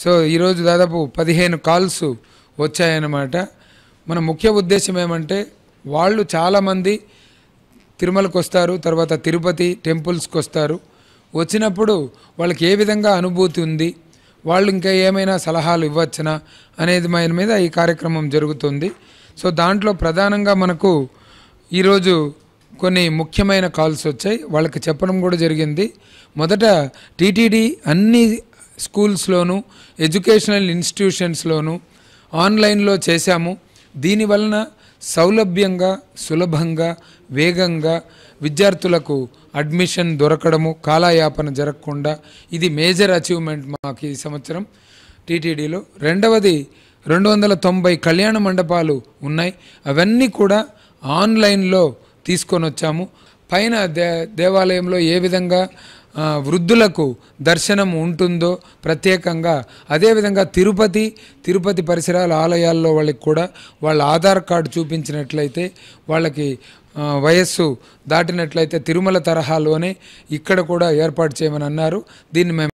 so ఈరోజు దాదాపు పదిహేను కాల్స్ వచ్చాయన్నమాట మన ముఖ్య ఉద్దేశం ఏమంటే వాళ్ళు చాలామంది తిరుమలకు వస్తారు తర్వాత తిరుపతి టెంపుల్స్కి వస్తారు వచ్చినప్పుడు వాళ్ళకి ఏ విధంగా అనుభూతి ఉంది వాళ్ళు ఇంకా ఏమైనా సలహాలు ఇవ్వచ్చునా అనేది మన మీద ఈ కార్యక్రమం జరుగుతుంది సో దాంట్లో ప్రధానంగా మనకు ఈరోజు కొన్ని ముఖ్యమైన కాల్స్ వచ్చాయి వాళ్ళకి చెప్పడం కూడా జరిగింది మొదట టీటీడీ అన్ని స్కూల్స్లోను ఎడ్యుకేషనల్ ఇన్స్టిట్యూషన్స్లోను ఆన్లైన్లో చేశాము దీనివలన సౌలభ్యంగా సులభంగా వేగంగా విద్యార్థులకు అడ్మిషన్ దొరకడము కాలయాపన జరగకుండా ఇది మేజర్ అచీవ్మెంట్ మాకు ఈ సంవత్సరం టీటీడీలో రెండవది రెండు వందల తొంభై కళ్యాణ మండపాలు ఉన్నాయి అవన్నీ కూడా ఆన్లైన్లో తీసుకొని వచ్చాము పైన దే దేవాలయంలో ఏ విధంగా వృద్ధులకు దర్శనం ఉంటుందో ప్రత్యేకంగా అదేవిధంగా తిరుపతి తిరుపతి పరిసరాల ఆలయాల్లో వాళ్ళకి కూడా వాళ్ళ ఆధార్ కార్డు చూపించినట్లయితే వాళ్ళకి వయస్సు దాటినట్లయితే తిరుమల తరహాలోనే ఇక్కడ కూడా ఏర్పాటు చేయమని అన్నారు దీన్ని మేము